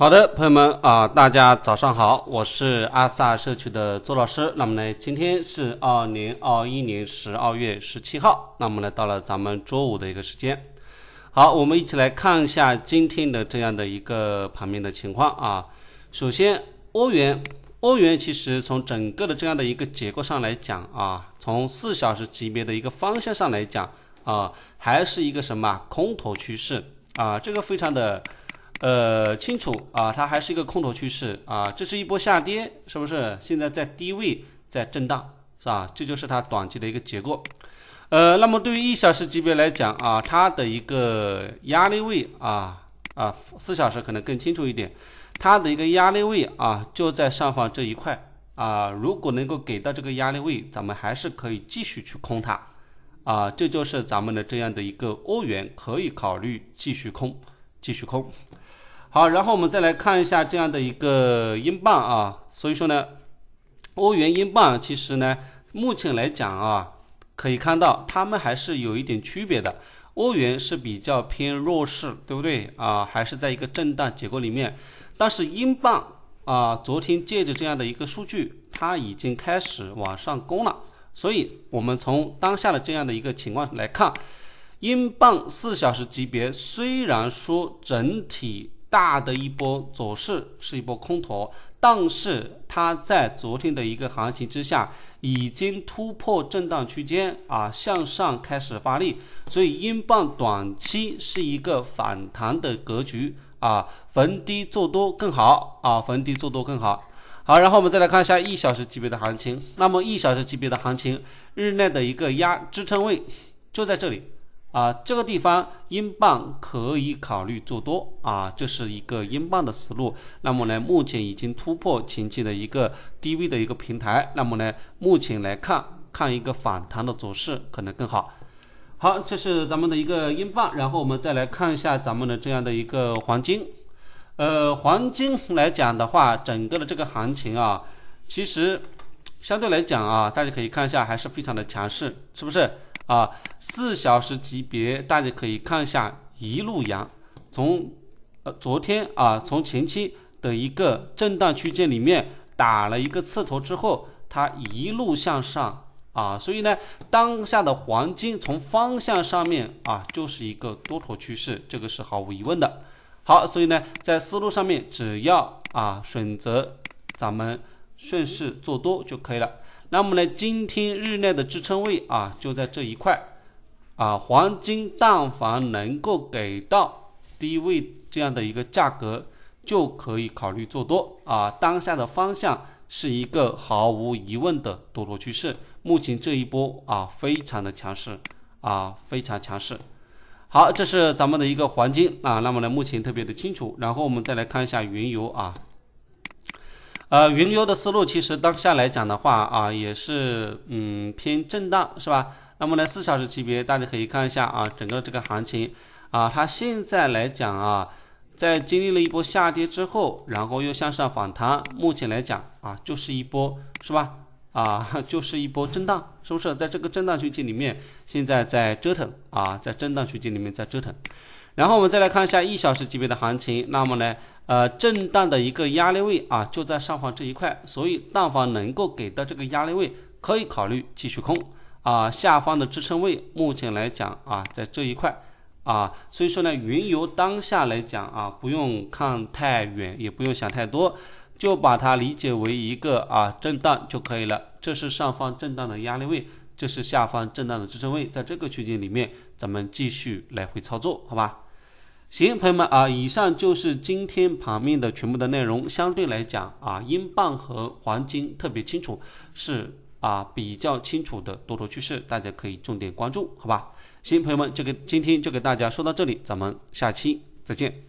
好的，朋友们啊，大家早上好，我是阿萨社区的周老师。那么呢，今天是二零二一年十二月十七号，那么呢，到了咱们周五的一个时间。好，我们一起来看一下今天的这样的一个盘面的情况啊。首先，欧元，欧元其实从整个的这样的一个结构上来讲啊，从四小时级别的一个方向上来讲啊，还是一个什么空头趋势啊，这个非常的。呃，清楚啊，它还是一个空头趋势啊，这是一波下跌，是不是？现在在低位在震荡，是吧？这就是它短期的一个结构。呃，那么对于一小时级别来讲啊，它的一个压力位啊啊，四小时可能更清楚一点，它的一个压力位啊就在上方这一块啊，如果能够给到这个压力位，咱们还是可以继续去空它啊，这就是咱们的这样的一个欧元可以考虑继续空，继续空。好，然后我们再来看一下这样的一个英镑啊，所以说呢，欧元、英镑其实呢，目前来讲啊，可以看到它们还是有一点区别的，欧元是比较偏弱势，对不对啊？还是在一个震荡结构里面，但是英镑啊，昨天借着这样的一个数据，它已经开始往上攻了，所以，我们从当下的这样的一个情况来看，英镑四小时级别虽然说整体。大的一波走势是一波空头，但是它在昨天的一个行情之下已经突破震荡区间啊，向上开始发力，所以英镑短期是一个反弹的格局啊，逢低做多更好啊，逢低做多更好。好，然后我们再来看一下一小时级别的行情，那么一小时级别的行情日内的一个压支撑位就在这里。啊，这个地方英镑可以考虑做多啊，这是一个英镑的思路。那么呢，目前已经突破前期的一个低位的一个平台。那么呢，目前来看，看一个反弹的走势可能更好。好，这是咱们的一个英镑。然后我们再来看一下咱们的这样的一个黄金。呃，黄金来讲的话，整个的这个行情啊，其实相对来讲啊，大家可以看一下，还是非常的强势，是不是？啊，四小时级别大家可以看一下一路阳，从呃昨天啊从前期的一个震荡区间里面打了一个刺头之后，它一路向上啊，所以呢，当下的黄金从方向上面啊就是一个多头趋势，这个是毫无疑问的。好，所以呢在思路上面，只要啊选择咱们。顺势做多就可以了。那么呢，今天日内的支撑位啊就在这一块啊。黄金，但凡能够给到低位这样的一个价格，就可以考虑做多啊。当下的方向是一个毫无疑问的多头趋势。目前这一波啊非常的强势啊非常强势。好，这是咱们的一个黄金啊。那么呢，目前特别的清楚。然后我们再来看一下原油啊。呃，云游的思路其实当下来讲的话啊，也是嗯偏震荡是吧？那么呢，四小时级别大家可以看一下啊，整个这个行情啊，它现在来讲啊，在经历了一波下跌之后，然后又向上反弹，目前来讲啊，就是一波是吧？啊，就是一波震荡，是不是？在这个震荡区间里面，现在在折腾啊，在震荡区间里面在折腾。然后我们再来看一下一小时级别的行情，那么呢？呃，震荡的一个压力位啊，就在上方这一块，所以但凡能够给到这个压力位，可以考虑继续空啊。下方的支撑位，目前来讲啊，在这一块啊，所以说呢，原油当下来讲啊，不用看太远，也不用想太多，就把它理解为一个啊震荡就可以了。这是上方震荡的压力位，这是下方震荡的支撑位，在这个区间里面，咱们继续来回操作，好吧？行，朋友们啊，以上就是今天盘面的全部的内容。相对来讲啊，英镑和黄金特别清楚，是啊比较清楚的多头趋势，大家可以重点关注，好吧？行，朋友们，这个今天就给大家说到这里，咱们下期再见。